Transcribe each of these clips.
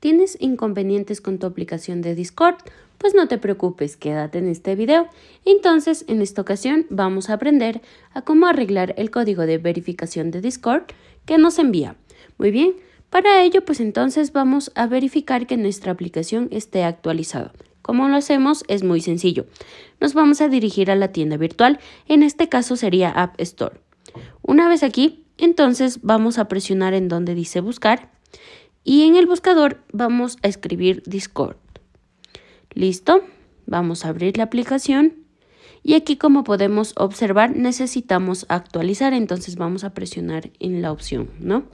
¿Tienes inconvenientes con tu aplicación de Discord? Pues no te preocupes, quédate en este video. Entonces, en esta ocasión vamos a aprender a cómo arreglar el código de verificación de Discord que nos envía. Muy bien, para ello pues entonces vamos a verificar que nuestra aplicación esté actualizada. ¿Cómo lo hacemos? Es muy sencillo. Nos vamos a dirigir a la tienda virtual, en este caso sería App Store. Una vez aquí, entonces vamos a presionar en donde dice buscar y en el buscador vamos a escribir Discord. ¿Listo? Vamos a abrir la aplicación y aquí como podemos observar necesitamos actualizar, entonces vamos a presionar en la opción, ¿no?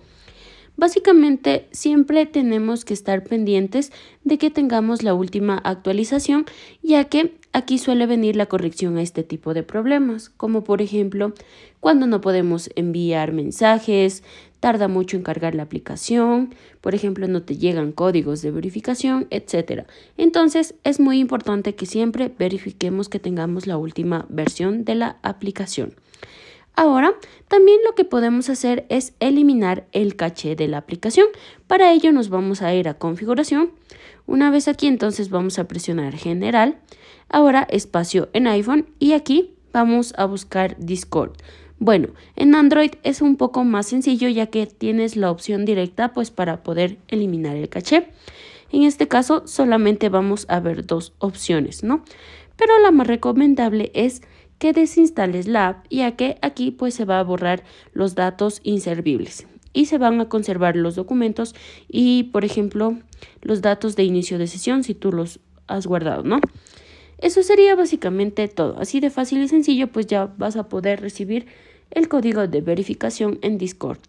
Básicamente siempre tenemos que estar pendientes de que tengamos la última actualización ya que Aquí suele venir la corrección a este tipo de problemas, como por ejemplo cuando no podemos enviar mensajes, tarda mucho en cargar la aplicación, por ejemplo no te llegan códigos de verificación, etc. Entonces es muy importante que siempre verifiquemos que tengamos la última versión de la aplicación. Ahora, también lo que podemos hacer es eliminar el caché de la aplicación. Para ello nos vamos a ir a configuración, una vez aquí entonces vamos a presionar general, ahora espacio en iPhone y aquí vamos a buscar Discord. Bueno, en Android es un poco más sencillo ya que tienes la opción directa pues para poder eliminar el caché. En este caso solamente vamos a ver dos opciones, ¿no? Pero la más recomendable es que desinstales la app ya que aquí pues se va a borrar los datos inservibles y se van a conservar los documentos y, por ejemplo, los datos de inicio de sesión si tú los has guardado, ¿no? Eso sería básicamente todo. Así de fácil y sencillo, pues ya vas a poder recibir el código de verificación en Discord.